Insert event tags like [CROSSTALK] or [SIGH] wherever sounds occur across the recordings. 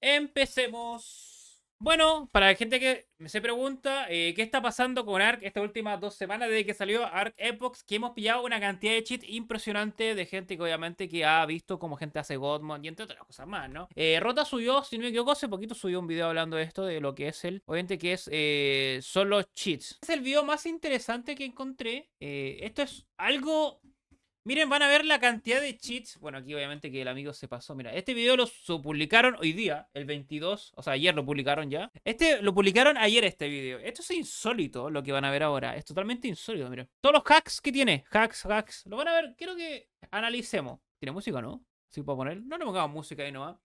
Empecemos. Bueno, para la gente que se pregunta eh, qué está pasando con ARK estas últimas dos semanas desde que salió ARK Epox, que hemos pillado una cantidad de cheats impresionante de gente que obviamente que ha visto como gente hace Godmon y entre otras cosas más, ¿no? Eh, Rota subió, si no me equivoco, hace poquito subió un video hablando de esto, de lo que es el, obviamente que es, solo eh, son cheats. Es el video más interesante que encontré. esto es algo Miren, van a ver la cantidad de cheats. Bueno, aquí obviamente que el amigo se pasó. Mira, este video lo publicaron hoy día, el 22. O sea, ayer lo publicaron ya. Este lo publicaron ayer este video. Esto es insólito lo que van a ver ahora. Es totalmente insólito, miren. Todos los hacks que tiene. Hacks, hacks. Lo van a ver. Quiero que analicemos. Tiene música, ¿no? ¿Sí puedo poner? No, le pongamos música ahí nomás.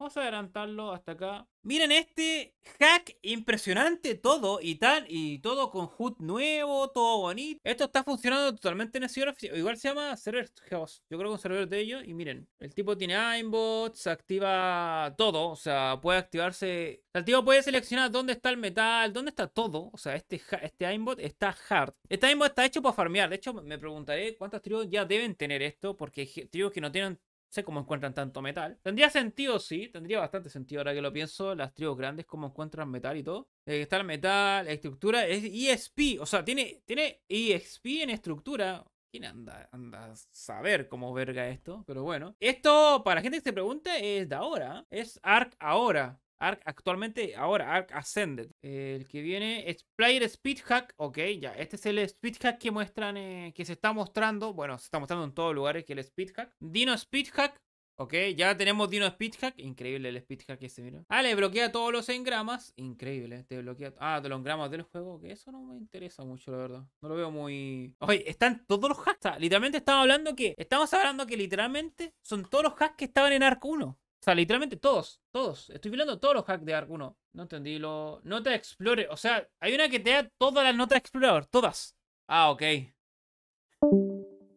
Vamos a adelantarlo hasta acá. Miren este hack impresionante todo y tal. Y todo con HUD nuevo, todo bonito. Esto está funcionando totalmente en el servidor Igual se llama Server House. Yo creo que un servidor de ellos. Y miren, el tipo tiene aimbots, activa todo. O sea, puede activarse... El tipo puede seleccionar dónde está el metal, dónde está todo. O sea, este, este aimbot está hard. Este aimbot está hecho para farmear. De hecho, me preguntaré cuántas tribus ya deben tener esto. Porque hay tribus que no tienen sé cómo encuentran tanto metal. Tendría sentido, sí, tendría bastante sentido ahora que lo pienso. Las tribus grandes, cómo encuentran metal y todo. Eh, está el metal, la estructura, es ESP, o sea, tiene, tiene e en estructura. ¿Quién anda, a saber cómo verga esto? Pero bueno. Esto, para gente que se pregunte, es de ahora. ¿eh? Es ARC ahora. Arc actualmente, ahora, Ark Ascended. El que viene es Player Speed Hack. Ok, ya. Este es el Speedhack que muestran, eh, que se está mostrando. Bueno, se está mostrando en todos lugares que el Speedhack Dino Speedhack, Hack. Ok, ya tenemos Dino Speedhack, Increíble el Speedhack que se mira. Ah, le bloquea todos los engramas. Increíble, te bloquea. Ah, de los engramas del juego. Que eso no me interesa mucho, la verdad. No lo veo muy. Oye, están todos los hacks. literalmente estamos hablando que. Estamos hablando que literalmente son todos los hacks que estaban en Arc 1. O sea, literalmente todos, todos. Estoy violando todos los hacks de Ark 1. No entendí lo. Nota Explorer. O sea, hay una que te da todas las notas explorador todas. Ah, ok.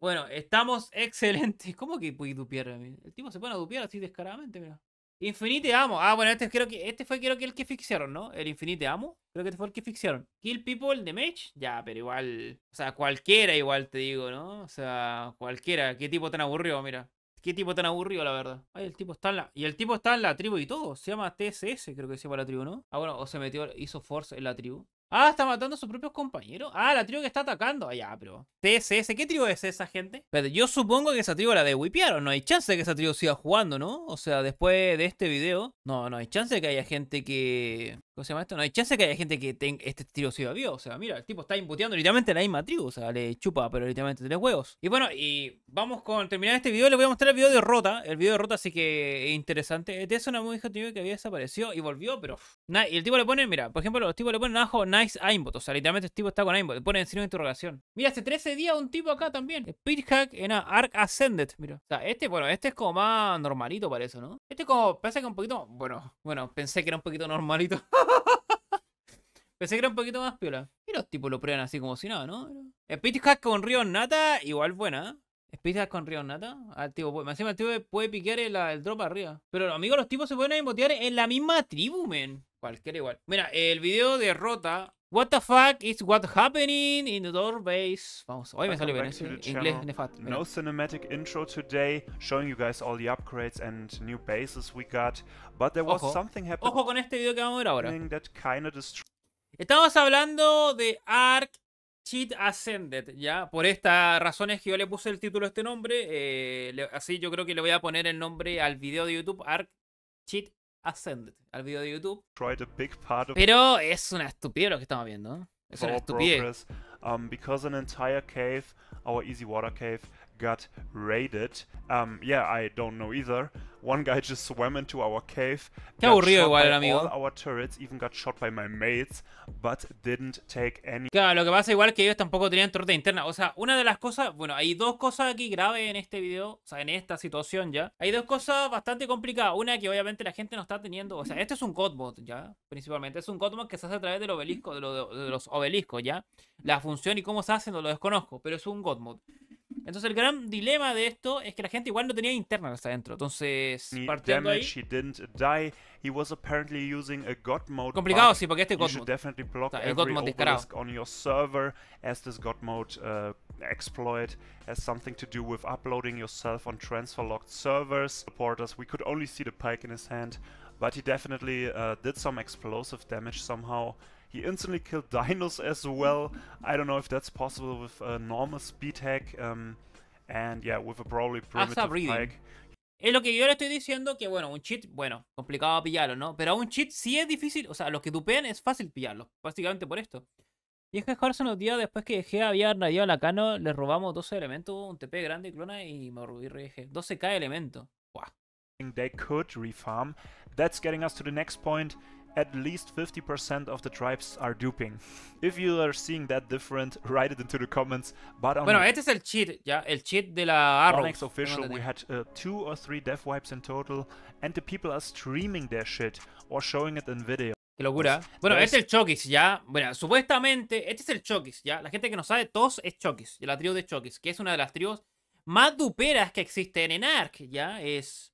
Bueno, estamos [LAUGHS] excelentes. ¿Cómo que pude dupear? El tipo se pone a dupear así descaradamente, mira. Infinite Amo. Ah, bueno, este creo que este fue creo que el que fixaron ¿no? El Infinite Amo. Creo que este fue el que fixaron Kill People de Ya, pero igual. O sea, cualquiera igual te digo, ¿no? O sea, cualquiera. Qué tipo tan aburrido, mira. Qué tipo tan aburrido, la verdad. Ay, el tipo está en la. Y el tipo está en la tribu y todo. Se llama TSS, creo que se llama la tribu, ¿no? Ah, bueno, o se metió, hizo Force en la tribu. Ah, está matando a sus propios compañeros. Ah, la tribu que está atacando. Ah, ya, pero. TSS, ¿qué tribu es esa gente? Pero yo supongo que esa tribu la de wipearon. No hay chance de que esa tribu siga jugando, ¿no? O sea, después de este video. No, no hay chance de que haya gente que. ¿Cómo se llama esto? No hay chance que haya gente que tenga este estilo a vivo. O sea, mira, el tipo está imputeando literalmente la misma tribu. O sea, le chupa, pero literalmente Tiene huevos. Y bueno, y vamos con terminar este video. Les voy a mostrar el video de Rota. El video de Rota Así que interesante. Este es una mujer que había desaparecido y volvió, pero... y el tipo le pone, mira, por ejemplo, los tipos le ponen abajo Nice Aimbot. O sea, literalmente el tipo está con Aimbot. Le ponen signo de interrogación. Mira, hace 13 días un tipo acá también. Speedhack en Arc Ascended. Mira. O sea, este, bueno, este es como más normalito para eso, ¿no? Este como, pensé que un poquito... Bueno, bueno, pensé que era un poquito normalito. [LAUGHS] [LAUGHS] Pensé que era un poquito más piola. Y los tipos lo prueban así como si nada, ¿no? Hack con río nata, igual buena. ¿eh? Hack con río nata. Al tipo, encima el tipo puede piquear el, drop arriba. Pero amigos, los tipos se pueden embotear en la misma tribu, men. Cualquiera igual. Mira, el video de Rota What the fuck is what happening in the base? Vamos, hoy me salió bien ¿eh? Inglés nefasto. No cinematic intro today, showing you guys all the upgrades and new bases we got, but there was Ojo. something happening. Ojo con este video que vamos a ver ahora. Estamos hablando de Ark Cheat Ascended, ¿ya? Por estas razones que yo le puse el título a este nombre, eh, así yo creo que le voy a poner el nombre al video de YouTube, Ark Cheat Ascended al video de YouTube. Pero es una estupidez lo que estamos viendo. Es una estupidez. Um, because an entire cave, our easy water cave, got raided. Um, yeah, I don't know either. One guy just swam into our cave. Qué aburrido igual amigo. our turrets, even got shot by my mates, but didn't take any... Claro, lo que pasa igual que ellos tampoco tenían torreta interna. O sea, una de las cosas, bueno, hay dos cosas aquí graves en este video, o sea, en esta situación ya. Hay dos cosas bastante complicadas. Una que obviamente la gente no está teniendo, o sea, este es un godmod ya, principalmente. Es un godmod que se hace a través del obelisco, de, de los obeliscos ya. La función y cómo se hace no lo desconozco, pero es un godmod. Entonces el gran dilema de esto es que la gente igual no tenía internet hasta adentro. Entonces, mm, partiendo ahí... Complicado, sí, porque este God Mode. Está, el God Mode descarado. On your server as this God Mode uh, exploit has something to do with uploading yourself on transfer locked servers. Supporters, we could only see the pike in his hand, but he definitely uh, did some explosive damage somehow. He instantly killed dinos as well. I don't know if that's possible with a normal speed hack. Um, and yeah, with a probably ah, primitive hack. Es lo que yo le estoy diciendo que, bueno, un cheat, bueno, complicado pillarlo, ¿no? Pero a un cheat sí es difícil, o sea, los que dupean es fácil pillarlo, básicamente por esto. Y es que Harson nos dio después que G había radiado a la Cano, le robamos 12 elementos, un TP grande y clona y me Morbi 12k elementos. Wow. They could refarm. That's getting us to the next point at least 50% of the tribes are duping. [LAUGHS] If you are seeing that different, [LAUGHS] write it into the comments. But bueno, este es el cheat, ya, el cheat de la Arrow. Onyx official, we had uh, two or three dev wipes in total, and the people are streaming their shit or showing it in video. Qué locura. Bueno, este es el Chokis, ¿ya? Bueno, supuestamente, este es el Chokis, ¿ya? La gente que no sabe, todos es Chokis, la tribu de Chokis, que es una de las tribus más duperas que existen en ARK, ¿ya? Es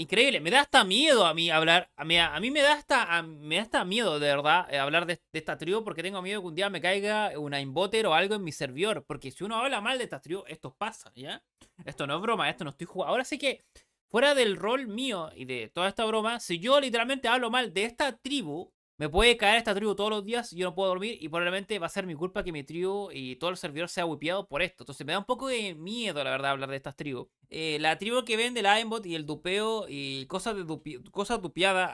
Increíble, me da hasta miedo a mí hablar, a mí, a mí me da hasta me miedo de verdad eh, hablar de, esta tribu porque tengo miedo que un día me caiga una invoter o algo en mi servidor, porque si uno habla mal de esta tribu, esto pasa, ¿ya? Esto no es broma, esto no estoy jugando. Ahora sí que fuera del rol mío y de toda esta broma, si yo literalmente hablo mal de esta tribu, me puede caer esta tribu todos los días, yo no puedo dormir y probablemente va a ser mi culpa que mi tribu y todo el servidor sea wipeado por esto. Entonces me da un poco de miedo, la verdad, hablar de estas tribus. Eh, la tribu que vende el aimbot y el dupeo y cosas de cosa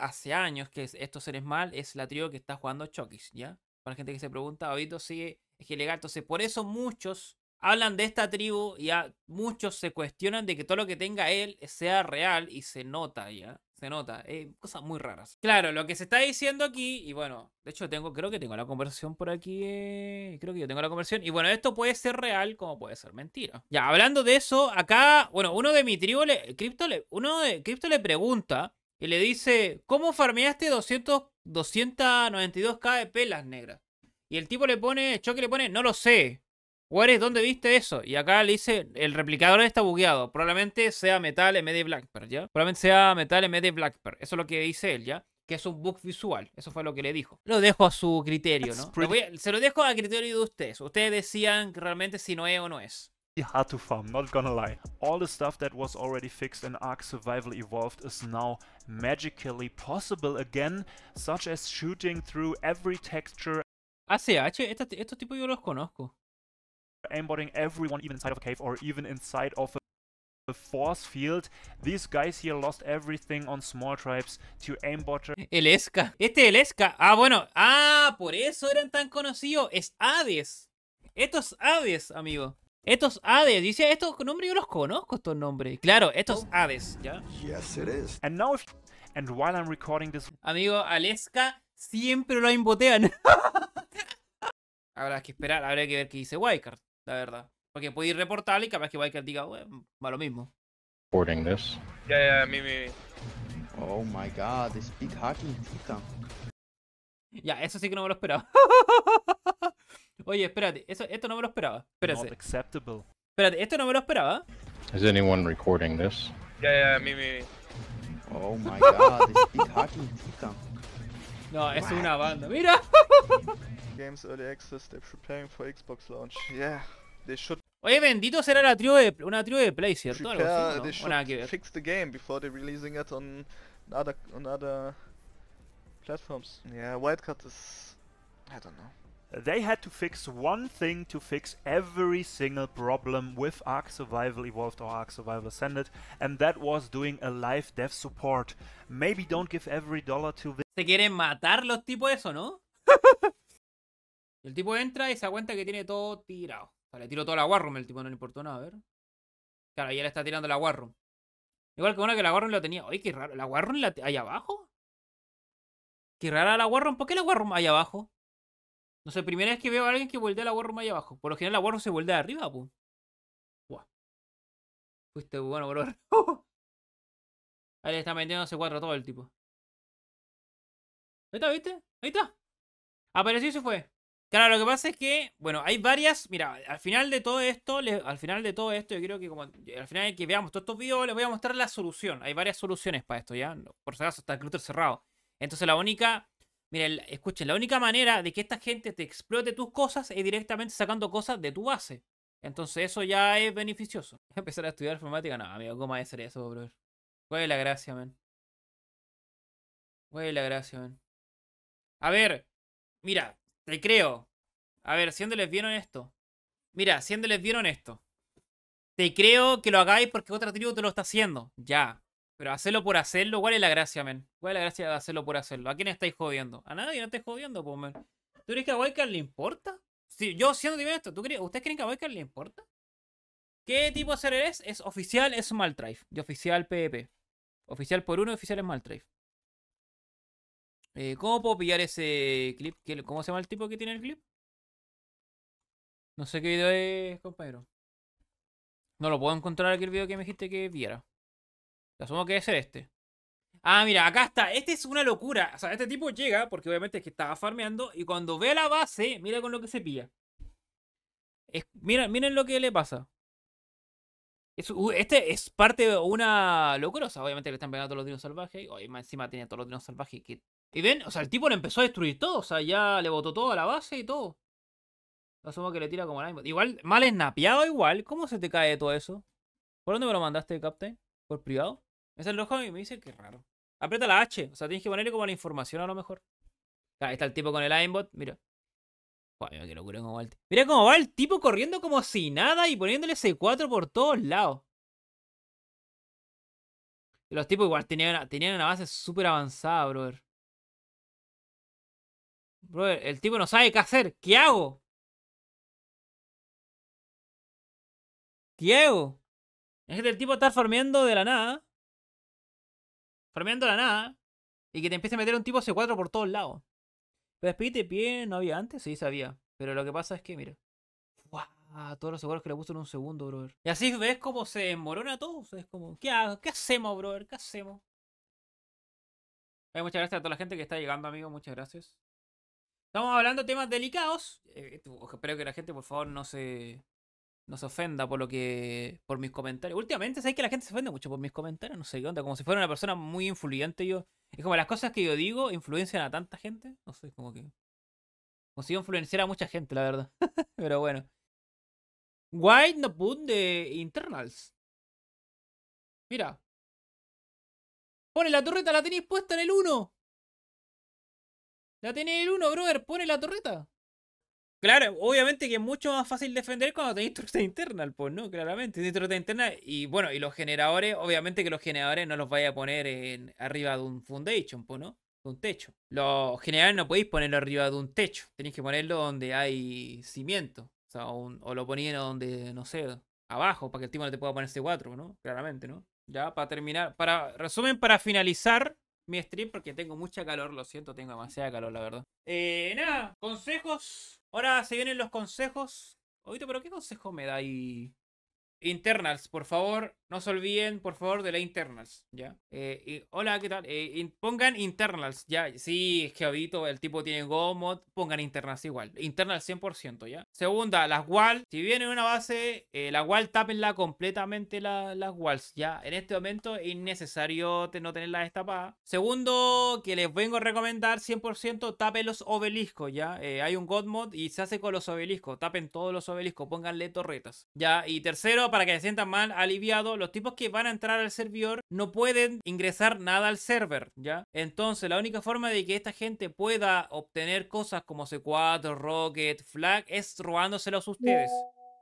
hace años, que esto seres mal, es la tribu que está jugando Chokis, ¿ya? Para la gente que se pregunta, ahorita sí es que Entonces por eso muchos hablan de esta tribu y muchos se cuestionan de que todo lo que tenga él sea real y se nota, ¿ya? Se nota. Eh, cosas muy raras. Claro, lo que se está diciendo aquí, y bueno, de hecho tengo, creo que tengo la conversión por aquí. Eh, creo que yo tengo la conversión. Y bueno, esto puede ser real como puede ser mentira. Ya, hablando de eso, acá, bueno, uno de mi tribu, le, Crypto le, uno de Crypto le pregunta y le dice, ¿cómo farmeaste 200, 292k de pelas negras? Y el tipo le pone, Choque le pone, no lo sé is ¿dónde viste eso? Y acá le dice, el replicador está bugueado. Probablemente sea metal en medio de Blackbird, ¿ya? Probablemente sea metal en medio de Blackbird. Eso es lo que dice él, ¿ya? que es un bug visual. Eso fue lo que le dijo. Lo dejo a su criterio, ¿no? se lo dejo a criterio de ustedes. Ustedes decían realmente si no es o no es. estos tipos yo los conozco aimbotting everyone even inside of a cave or even inside of a the force field. These guys here lost everything on small tribes to aimbot. El Esca. Este es el Esca. Ah, bueno. Ah, por eso eran tan conocidos. Es Hades. es Hades, amigo. es Hades. Dice, estos nombres yo los conozco, estos nombres. Claro, estos Hades. ¿Ya? Yes, it is. And now if... And while I'm recording this... Amigo, al Esca siempre lo embotean. [LAUGHS] habrá que esperar, habrá que ver qué dice Wildcard la verdad. Porque puede ir reportar y cada vez que que diga, va lo mismo. recording this. Yeah, yeah, mimi. Oh my god, this big hockey Ya, eso sí que no me lo esperaba. [LAUGHS] Oye, espérate, eso, esto no me lo esperaba. Espérate. Espérate, esto no me lo esperaba. Is anyone recording this? Yeah, yeah, mimi. Oh my god, this big hockey No, es una banda. Mira. game's early access, they're preparing for Xbox launch. Yeah, they should. Oye, bendito será la trio de, una trio de Play, ¿cierto? Prepare, Algo así, ¿no? They should fix the game before they're releasing it on other, on other platforms. Yeah, Wildcat is... I don't know. They had to fix one thing to fix every single problem with Ark Survival Evolved or Ark Survival Ascended, and that was doing a live dev support. Maybe don't give every dollar to the... Se quieren matar los tipos eso, ¿no? [LAUGHS] El tipo entra y se aguanta que tiene todo tirado. le tiro toda la Warroom, el tipo no le importó nada, a ver. Claro, ya le está tirando la Warroom. Igual que una que la Warroom lo tenía. Oye, qué raro. ¿La Warroom la ahí abajo? Qué rara la Warroom. ¿Por qué la Warroom ahí abajo? No sé, primera vez que veo a alguien que voltea la Warroom ahí abajo. Por lo general la Warroom se vuelve de arriba, pues. Fuiste bueno, bro. [LAUGHS] Ahí le está metiendo C4 todo el tipo. Ahí está, ¿viste? Ahí está. Apareció y se fue. Claro, lo que pasa es que, bueno, hay varias. Mira, al final de todo esto, al final de todo esto, yo creo que como eh, al final de que veamos todos estos videos, les voy a mostrar la solución. Hay varias soluciones para esto, ¿ya? Por si acaso está el clúster cerrado. Entonces, la única. Miren, escuchen, la única manera de que esta gente te explote tus cosas es directamente sacando cosas de tu base. Entonces, eso ya es beneficioso. [LAUGHS] Empezar a estudiar informática, no, amigo, ¿cómo es eso, bro? ¿Cuál la gracia, man? ¿Cuál la gracia, man? A ver, mira, te creo. A ver, siéndoles vieron esto, Mira, siéndoles bien esto, Te creo que lo hagáis porque otra tribu te lo está haciendo. Ya. Pero hacerlo por hacerlo, ¿cuál es la gracia, men? ¿Cuál es la gracia de hacerlo por hacerlo? ¿A quién estáis jodiendo? A nadie, no estáis jodiendo, pues, men. ¿Tú crees que a Wildcard le importa? Sí, yo siendo bien esto, ¿tú crees, ¿ustedes creen que a Wildcard le importa? ¿Qué tipo de seres es? Es oficial, es Maltrife. y oficial PvP. Oficial por uno, oficial es Maltrife. Eh, ¿Cómo puedo pillar ese clip? ¿Cómo se llama el tipo que tiene el clip? No sé qué video es, compañero. No lo puedo encontrar aquí el video que me dijiste que viera. Asumo que debe ser este. Ah, mira, acá está. Este es una locura. O sea, este tipo llega, porque obviamente es que estaba farmeando, y cuando ve la base, mira con lo que se pilla. mira, miren lo que le pasa. Uh, este es parte de una locura. obviamente le están pegando todos los dinos salvajes. y encima tiene todos los dinos salvajes que y ven, o sea, el tipo le empezó a destruir todo. O sea, ya le botó toda la base y todo. Lo asumo que le tira como el aimbot Igual, mal snapeado igual. ¿Cómo se te cae todo eso? ¿Por dónde me lo mandaste, Captain? ¿Por privado? Es el rojo y me dice que raro. Aprieta la H. O sea, tienes que ponerle como la información a lo mejor. Ahí está el tipo con el aimbot. Mira. mira qué locura cómo va el Mira cómo va el tipo corriendo como si nada y poniéndole C4 por todos lados. los tipos igual tenían tenían una base súper avanzada, brother. Bro, el tipo no sabe qué hacer. ¿Qué hago? ¿Qué hago? Es que el tipo está farmeando de la nada. Farmeando de la nada. Y que te empiece a meter un tipo C4 por todos lados. Pero despedite pie no había antes, sí sabía. Pero lo que pasa es que, mira. ¡Wow! Todos los seguros que le puso en un segundo, brother. Y así ves cómo se desmorona todo. Es como, ¿qué, hago? ¿qué hacemos, brother? ¿Qué hacemos? muchas gracias a toda la gente que está llegando, amigo. Muchas gracias. Estamos hablando de temas delicados. Eh, espero que la gente, por favor, no se, no se ofenda por lo que por mis comentarios. Últimamente, sé que la gente se ofende mucho por mis comentarios? No sé qué onda, como si fuera una persona muy influyente. Yo, es como las cosas que yo digo influencian a tanta gente. No sé, como que. Consigo influenciar a mucha gente, la verdad. [LAUGHS] Pero bueno. White no put de Internals. Mira. Pone la torreta, la tenéis puesta en el 1. La tiene el 1, brother. Pone la torreta. Claro, obviamente que es mucho más fácil defender cuando tenéis torreta interna, pues, ¿no? Claramente, tenéis torreta interna y bueno, y los generadores, obviamente que los generadores no los vaya a poner en, arriba de un foundation, pues, ¿no? De un techo. Los generadores no podéis ponerlo arriba de un techo, tenéis que ponerlo donde hay cimiento, o sea, o lo ponían donde, no sé, abajo, para que el tipo no te pueda poner C4, ¿no? Claramente, ¿no? Ya, para terminar, para resumen, para finalizar, mi stream porque tengo mucha calor, lo siento, tengo demasiada calor, la verdad. Eh, nada, consejos. Ahora se vienen los consejos. Ahorita, pero ¿qué consejo me da ahí Internals, por favor, no se olviden, por favor, de la internals, ¿ya? Eh, hola, ¿qué tal? Eh, pongan internals, ¿ya? Sí, ahorita el tipo tiene mod pongan internals igual. Internals 100%, ¿ya? Segunda, las walls Si viene una base, eh, la wall tapenla completamente la, las walls, ¿ya? En este momento es innecesario no tenerlas destapadas. Segundo, que les vengo a recomendar 100%, tapen los obeliscos, ¿ya? hay un GodMod y se hace con los obeliscos. Tapen todos los obeliscos, pónganle torretas, ¿ya? Y tercero, para que se sientan mal, aliviado. Los tipos que van a entrar al servidor no pueden ingresar nada al server, ¿ya? Entonces, la única forma de que esta gente pueda obtener cosas como C4, Rocket, Flag es robándoselos a ustedes.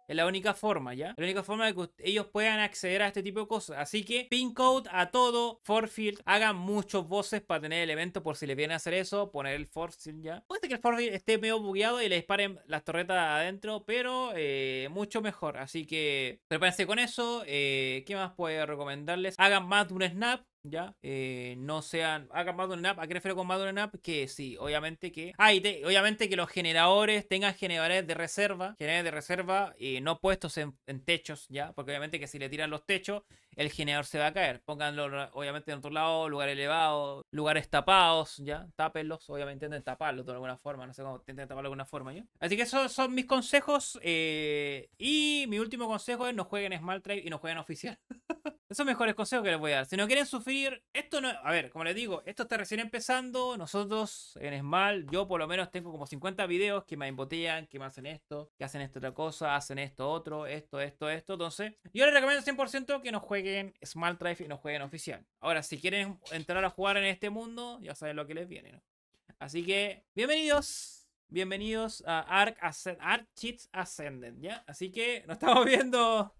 Es la única forma, ¿ya? La única forma de que ellos puedan acceder a este tipo de cosas. Así que, pin code a todo, forfield. Hagan muchos voces para tener el evento por si les viene a hacer eso. Poner el forfield, ¿ya? Puede que el forfield esté medio bugueado y le disparen las torretas adentro, pero eh, mucho mejor. Así que prepárense con eso. Eh, ¿Qué más puedo recomendarles? Hagan más de un snap ¿ya? Eh, no sean, hagan App, ¿a qué refiero con Madden App? Que sí, obviamente que, ah, y obviamente que los generadores tengan generadores de reserva, generadores de reserva Y eh, no puestos en, techos, ¿ya? Porque obviamente que si le tiran los techos, el generador se va a caer, pónganlo obviamente en otro lado, lugar elevado, lugares tapados, ¿ya? Tápenlos, obviamente intenten taparlos de alguna forma, no sé cómo, intenten taparlo de alguna forma, Así que esos son mis consejos, eh, y mi último consejo es no jueguen Small Trade y no jueguen oficial. [LAUGHS] Esos mejores consejos que les voy a dar. Si no quieren sufrir, esto no. A ver, como les digo, esto está recién empezando. Nosotros en Small. yo por lo menos tengo como 50 videos que me embotean, que me hacen esto, que hacen esta otra cosa, hacen esto otro, esto, esto, esto. Entonces, yo les recomiendo 100% que nos jueguen Small Drive y nos jueguen oficial. Ahora, si quieren entrar a jugar en este mundo, ya saben lo que les viene, ¿no? Así que, bienvenidos. Bienvenidos a Arc, Ascend Arc Cheats Ascendant, ¿ya? Así que nos estamos viendo